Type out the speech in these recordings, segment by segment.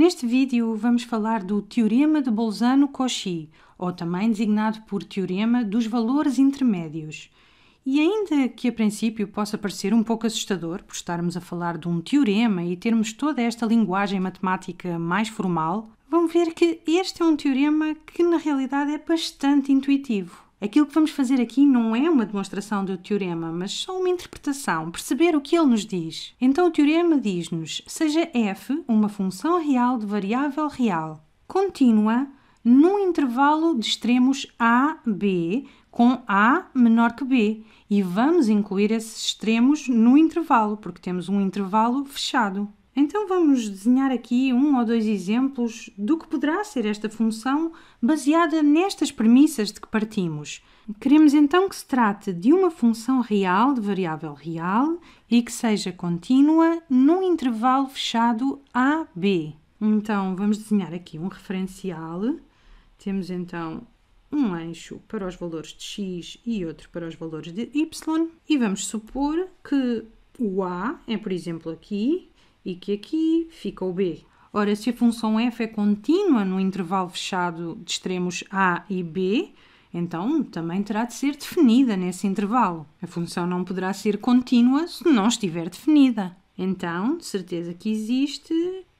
Neste vídeo vamos falar do Teorema de Bolzano-Cauchy, ou também designado por Teorema dos Valores Intermédios. E ainda que a princípio possa parecer um pouco assustador por estarmos a falar de um teorema e termos toda esta linguagem matemática mais formal, vão ver que este é um teorema que na realidade é bastante intuitivo. Aquilo que vamos fazer aqui não é uma demonstração do teorema, mas só uma interpretação, perceber o que ele nos diz. Então o teorema diz-nos: seja f uma função real de variável real, contínua num intervalo de extremos a, b, com a menor que b, e vamos incluir esses extremos no intervalo, porque temos um intervalo fechado. Então vamos desenhar aqui um ou dois exemplos do que poderá ser esta função baseada nestas premissas de que partimos. Queremos então que se trate de uma função real, de variável real, e que seja contínua num intervalo fechado a b. Então vamos desenhar aqui um referencial. Temos então um eixo para os valores de x e outro para os valores de y e vamos supor que o a é, por exemplo, aqui e que aqui fica o b. Ora, se a função f é contínua no intervalo fechado de extremos a e b, então também terá de ser definida nesse intervalo. A função não poderá ser contínua se não estiver definida. Então, de certeza que existe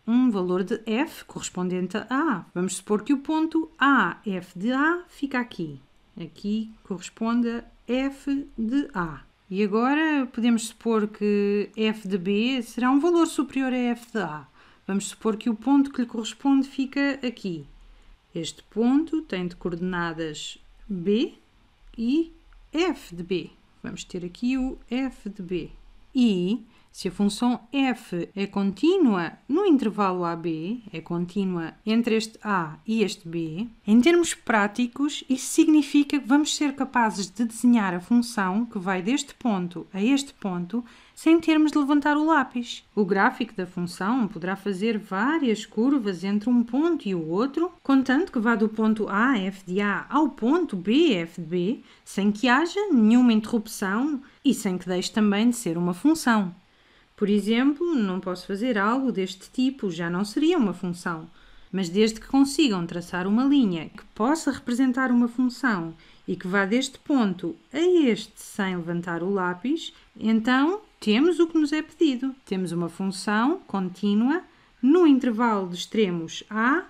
um valor de f correspondente a a. Vamos supor que o ponto a f de a fica aqui. Aqui corresponde a f de a. E agora podemos supor que f de b será um valor superior a f de a. Vamos supor que o ponto que lhe corresponde fica aqui. Este ponto tem de coordenadas b e f de b. Vamos ter aqui o f de b. E se a função f é contínua no intervalo AB, é contínua entre este A e este B, em termos práticos, isso significa que vamos ser capazes de desenhar a função que vai deste ponto a este ponto sem termos de levantar o lápis. O gráfico da função poderá fazer várias curvas entre um ponto e o outro, contanto que vá do ponto A, f de A, ao ponto B, f de B, sem que haja nenhuma interrupção e sem que deixe também de ser uma função. Por exemplo, não posso fazer algo deste tipo, já não seria uma função. Mas desde que consigam traçar uma linha que possa representar uma função e que vá deste ponto a este sem levantar o lápis, então temos o que nos é pedido. Temos uma função contínua no intervalo de extremos A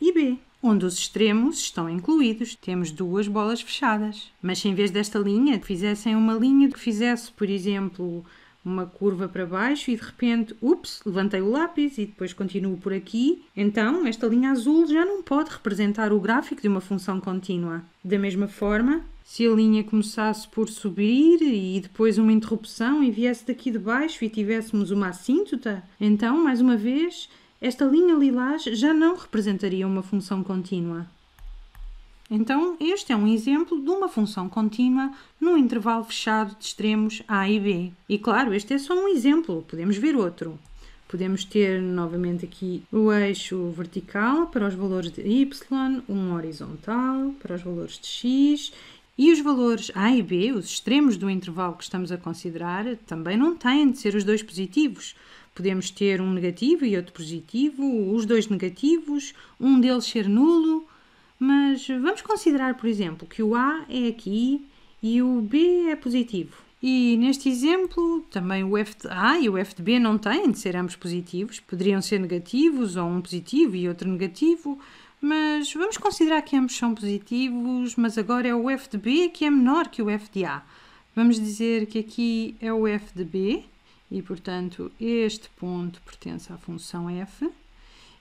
e B, onde os extremos estão incluídos. Temos duas bolas fechadas. Mas se em vez desta linha fizessem uma linha que fizesse, por exemplo, uma curva para baixo e de repente, ups, levantei o lápis e depois continuo por aqui. Então, esta linha azul já não pode representar o gráfico de uma função contínua. Da mesma forma, se a linha começasse por subir e depois uma interrupção e viesse daqui de baixo e tivéssemos uma assíntota, então, mais uma vez, esta linha lilás já não representaria uma função contínua. Então, este é um exemplo de uma função contínua no intervalo fechado de extremos A e B. E claro, este é só um exemplo, podemos ver outro. Podemos ter novamente aqui o eixo vertical para os valores de y, um horizontal para os valores de x e os valores A e B, os extremos do intervalo que estamos a considerar, também não têm de ser os dois positivos. Podemos ter um negativo e outro positivo, os dois negativos, um deles ser nulo mas vamos considerar, por exemplo, que o A é aqui e o B é positivo. E neste exemplo, também o F de A e o F de B não têm de ser ambos positivos, poderiam ser negativos, ou um positivo e outro negativo, mas vamos considerar que ambos são positivos, mas agora é o F de B que é menor que o F de A. Vamos dizer que aqui é o F de B, e portanto este ponto pertence à função F,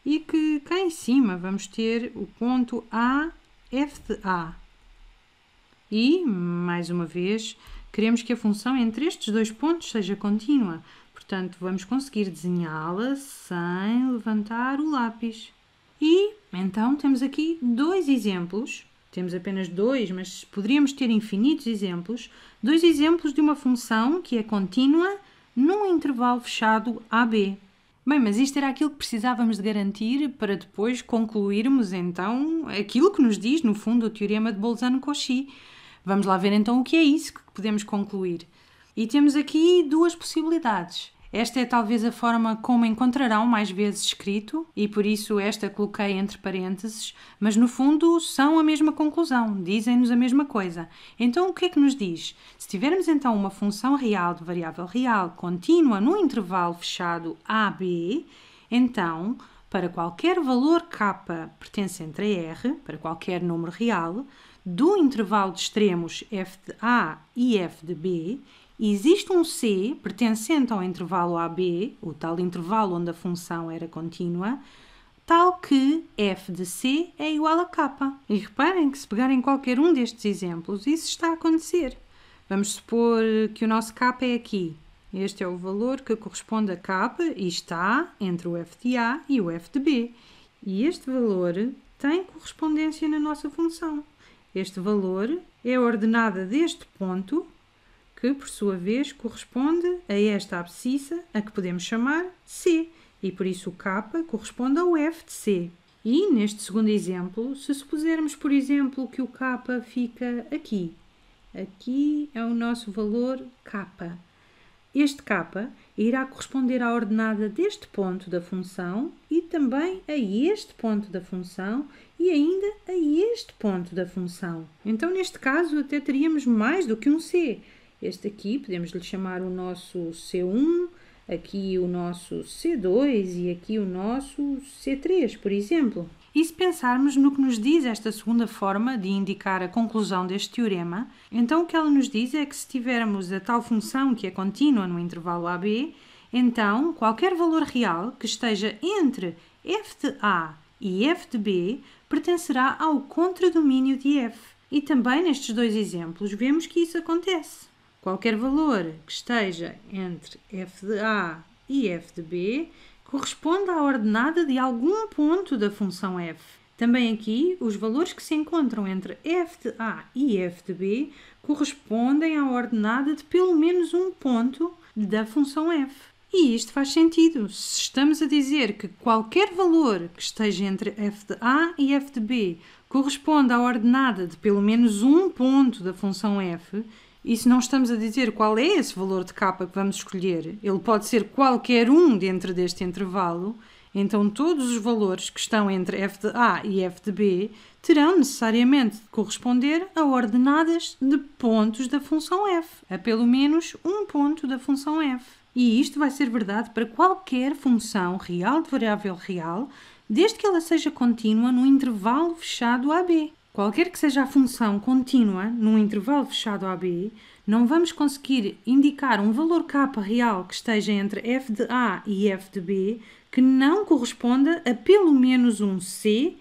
e que cá em cima vamos ter o ponto A, f de A. E, mais uma vez, queremos que a função entre estes dois pontos seja contínua. Portanto, vamos conseguir desenhá-la sem levantar o lápis. E, então, temos aqui dois exemplos. Temos apenas dois, mas poderíamos ter infinitos exemplos. Dois exemplos de uma função que é contínua num intervalo fechado AB. Bem, mas isto era aquilo que precisávamos de garantir para depois concluirmos então aquilo que nos diz, no fundo, o teorema de Bolzano-Cauchy. Vamos lá ver então o que é isso que podemos concluir. E temos aqui duas possibilidades. Esta é talvez a forma como encontrarão mais vezes escrito, e por isso esta coloquei entre parênteses, mas no fundo são a mesma conclusão, dizem-nos a mesma coisa. Então o que é que nos diz? Se tivermos então uma função real de variável real contínua no intervalo fechado AB, então para qualquer valor k pertencente a R, para qualquer número real, do intervalo de extremos f de A e f de B, existe um C pertencente ao intervalo AB, o tal intervalo onde a função era contínua, tal que f de c é igual a k. E reparem que se pegarem qualquer um destes exemplos, isso está a acontecer. Vamos supor que o nosso k é aqui. Este é o valor que corresponde a k e está entre o f de a e o f de b. E este valor tem correspondência na nossa função. Este valor é a ordenada deste ponto que por sua vez corresponde a esta abscissa, a que podemos chamar C, e por isso o K corresponde ao F de C. E neste segundo exemplo, se supusermos, por exemplo, que o K fica aqui, aqui é o nosso valor K. Este K irá corresponder à ordenada deste ponto da função e também a este ponto da função e ainda a este ponto da função. Então, neste caso, até teríamos mais do que um C, este aqui, podemos lhe chamar o nosso C1, aqui o nosso C2 e aqui o nosso C3, por exemplo. E se pensarmos no que nos diz esta segunda forma de indicar a conclusão deste teorema, então o que ela nos diz é que se tivermos a tal função que é contínua no intervalo AB, então qualquer valor real que esteja entre f de A e f de B pertencerá ao contradomínio de f. E também nestes dois exemplos vemos que isso acontece. Qualquer valor que esteja entre f de a e f de b corresponde à ordenada de algum ponto da função f. Também aqui, os valores que se encontram entre f de a e f de b correspondem à ordenada de pelo menos um ponto da função f. E isto faz sentido. Se estamos a dizer que qualquer valor que esteja entre f de a e f de b corresponde à ordenada de pelo menos um ponto da função f, e se não estamos a dizer qual é esse valor de capa que vamos escolher, ele pode ser qualquer um dentro deste intervalo, então todos os valores que estão entre f de A e f de B terão necessariamente de corresponder a ordenadas de pontos da função f, a pelo menos um ponto da função f. E isto vai ser verdade para qualquer função real de variável real, desde que ela seja contínua no intervalo fechado AB. Qualquer que seja a função contínua num intervalo fechado [a, b], não vamos conseguir indicar um valor k real que esteja entre f de A e f de B que não corresponda a pelo menos um C,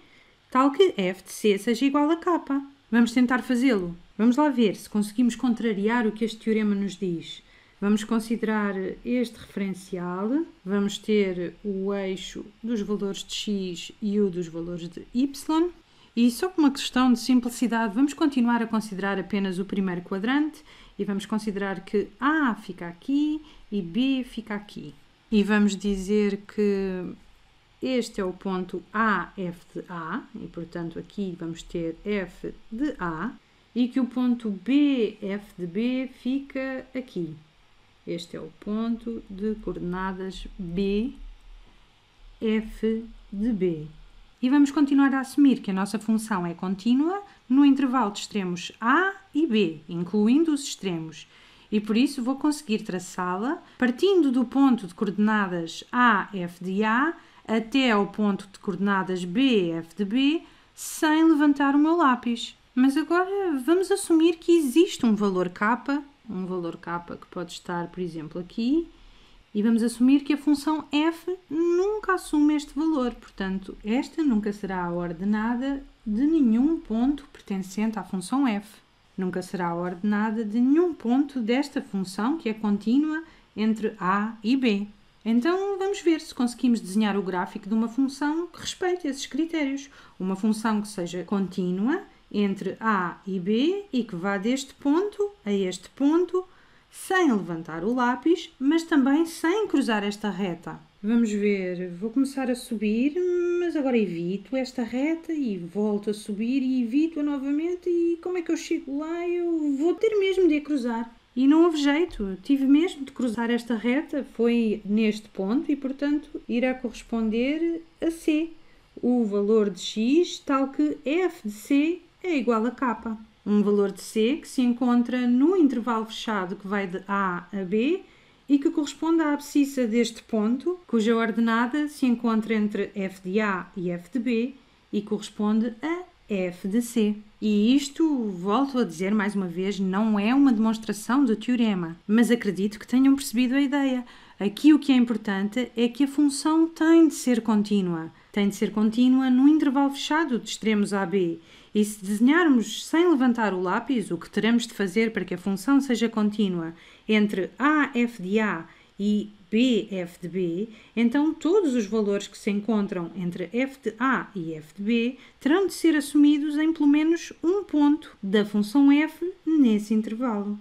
tal que f de C seja igual a k. Vamos tentar fazê-lo. Vamos lá ver se conseguimos contrariar o que este teorema nos diz. Vamos considerar este referencial, vamos ter o eixo dos valores de x e o dos valores de y, e só por uma questão de simplicidade, vamos continuar a considerar apenas o primeiro quadrante e vamos considerar que A fica aqui e B fica aqui. E vamos dizer que este é o ponto f de A, e portanto aqui vamos ter F de A, e que o ponto f de B fica aqui. Este é o ponto de coordenadas B, F de B e vamos continuar a assumir que a nossa função é contínua no intervalo de extremos A e B, incluindo os extremos. E por isso vou conseguir traçá-la partindo do ponto de coordenadas A, F de A até ao ponto de coordenadas B, F de B, sem levantar o meu lápis. Mas agora vamos assumir que existe um valor k, um valor k que pode estar, por exemplo, aqui, e vamos assumir que a função f nunca assume este valor, portanto, esta nunca será a ordenada de nenhum ponto pertencente à função f. Nunca será a ordenada de nenhum ponto desta função que é contínua entre a e b. Então vamos ver se conseguimos desenhar o gráfico de uma função que respeite esses critérios. Uma função que seja contínua entre a e b e que vá deste ponto a este ponto sem levantar o lápis, mas também sem cruzar esta reta. Vamos ver, vou começar a subir, mas agora evito esta reta e volto a subir e evito-a novamente. E como é que eu chego lá? Eu vou ter mesmo de a cruzar. E não houve jeito, tive mesmo de cruzar esta reta, foi neste ponto e, portanto, irá corresponder a C, o valor de x, tal que f de C é igual a K um valor de C que se encontra no intervalo fechado que vai de A a B e que corresponde à abscissa deste ponto, cuja ordenada se encontra entre f de A e f de B e corresponde a f de C. E isto, volto a dizer mais uma vez, não é uma demonstração do teorema, mas acredito que tenham percebido a ideia. Aqui o que é importante é que a função tem de ser contínua. Tem de ser contínua no intervalo fechado de extremos a b e se desenharmos sem levantar o lápis, o que teremos de fazer para que a função seja contínua entre A, f de A e B, f de B, então todos os valores que se encontram entre f de A e f de B terão de ser assumidos em pelo menos um ponto da função f nesse intervalo.